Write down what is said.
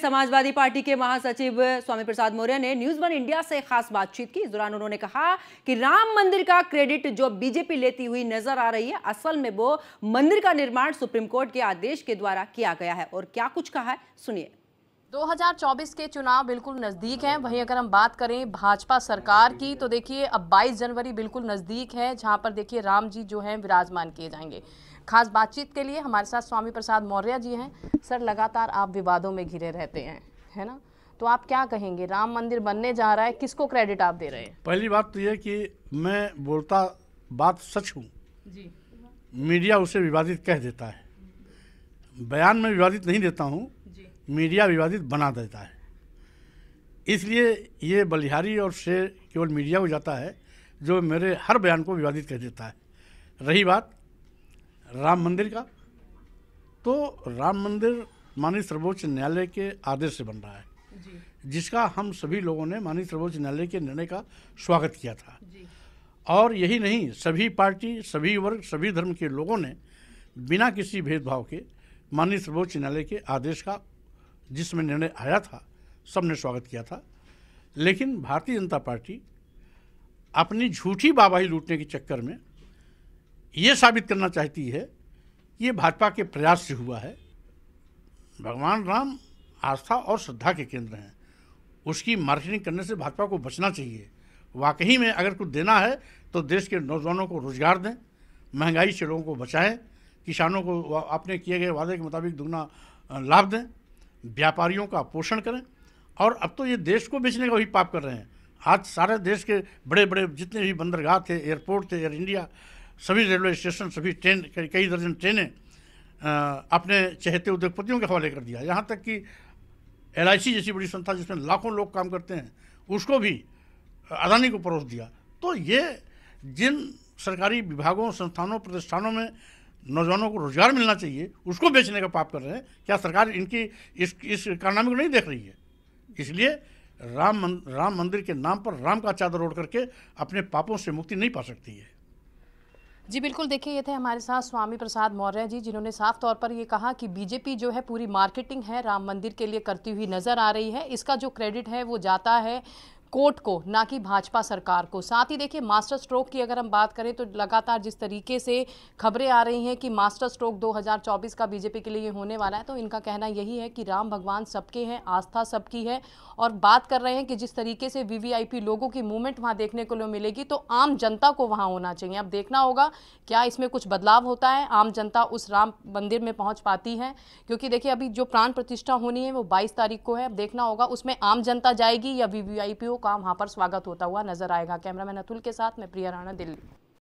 Samajwadi party के महासचिव स्वामी प्रसाद मौर्य ने न्यूज वन इंडिया से खास बातचीत की इस दौरान उन्होंने कहा कि राम मंदिर का क्रेडिट जो बीजेपी लेती हुई नजर आ रही है असल में वो मंदिर का निर्माण सुप्रीम कोर्ट के आदेश के द्वारा किया गया है और क्या कुछ कहा है सुनिए 2024 के चुनाव बिल्कुल नज़दीक हैं वहीं अगर हम बात करें भाजपा सरकार की तो देखिए अब 22 जनवरी बिल्कुल नज़दीक है जहां पर देखिए राम जी जो हैं विराजमान किए जाएंगे खास बातचीत के लिए हमारे साथ स्वामी प्रसाद मौर्य जी हैं सर लगातार आप विवादों में घिरे रहते हैं है ना तो आप क्या कहेंगे राम मंदिर बनने जा रहा है किसको क्रेडिट आप दे रहे हैं पहली बात तो यह कि मैं बोलता बात सच हूँ मीडिया उसे विवादित कह देता है बयान में विवादित नहीं देता हूँ मीडिया विवादित बना देता है इसलिए ये बलिहारी और शेर केवल मीडिया को जाता है जो मेरे हर बयान को विवादित कर देता है रही बात राम मंदिर का तो राम मंदिर माननीय सर्वोच्च न्यायालय के आदेश से बन रहा है जिसका हम सभी लोगों ने माननीय सर्वोच्च न्यायालय के निर्णय का स्वागत किया था और यही नहीं सभी पार्टी सभी वर्ग सभी धर्म के लोगों ने बिना किसी भेदभाव के माननीय सर्वोच्च न्यायालय के आदेश का जिसमें निर्णय आया था सबने स्वागत किया था लेकिन भारतीय जनता पार्टी अपनी झूठी बाबाही लूटने के चक्कर में ये साबित करना चाहती है ये भाजपा के प्रयास से हुआ है भगवान राम आस्था और श्रद्धा के केंद्र हैं उसकी मार्केटिंग करने से भाजपा को बचना चाहिए वाकई में अगर कुछ देना है तो देश के नौजवानों को रोजगार दें महंगाई से लोगों को बचाएं किसानों को अपने किए गए वादे के मुताबिक दुगना लाभ दें व्यापारियों का पोषण करें और अब तो ये देश को बेचने का भी पाप कर रहे हैं आज सारे देश के बड़े बड़े जितने भी बंदरगाह थे एयरपोर्ट थे एयर इंडिया सभी रेलवे स्टेशन सभी ट्रेन कई दर्जन ट्रेनें अपने चहते उद्योगपतियों के हवाले कर दिया यहाँ तक कि एल जैसी बड़ी संस्था जिसमें लाखों लोग काम करते हैं उसको भी अदानी को परोस दिया तो ये जिन सरकारी विभागों संस्थानों प्रतिष्ठानों में नौजवानों को रोजगार मिलना चाहिए उसको बेचने का पाप कर रहे हैं क्या सरकार इनकी इस इस कारनामे को नहीं देख रही है इसलिए राम मन, राम मंदिर के नाम पर राम का चादर ओढ़ करके अपने पापों से मुक्ति नहीं पा सकती है जी बिल्कुल देखिए ये थे हमारे साथ स्वामी प्रसाद मौर्य जी जिन्होंने साफ तौर पर ये कहा कि बीजेपी जो है पूरी मार्केटिंग है राम मंदिर के लिए करती हुई नज़र आ रही है इसका जो क्रेडिट है वो जाता है कोर्ट को ना कि भाजपा सरकार को साथ ही देखिए मास्टर स्ट्रोक की अगर हम बात करें तो लगातार जिस तरीके से खबरें आ रही हैं कि मास्टर स्ट्रोक 2024 का बीजेपी के लिए होने वाला है तो इनका कहना यही है कि राम भगवान सबके हैं आस्था सबकी है और बात कर रहे हैं कि जिस तरीके से वीवीआईपी लोगों की मूवमेंट वहाँ देखने को मिलेगी तो आम जनता को वहाँ होना चाहिए अब देखना होगा क्या इसमें कुछ बदलाव होता है आम जनता उस राम मंदिर में पहुँच पाती है क्योंकि देखिए अभी जो प्राण प्रतिष्ठा होनी है वो बाईस तारीख को है अब देखना होगा उसमें आम जनता जाएगी या वी का वहाँ पर स्वागत होता हुआ नजर आएगा कैमरामैन अतुल के साथ मैं प्रिया राणा दिल्ली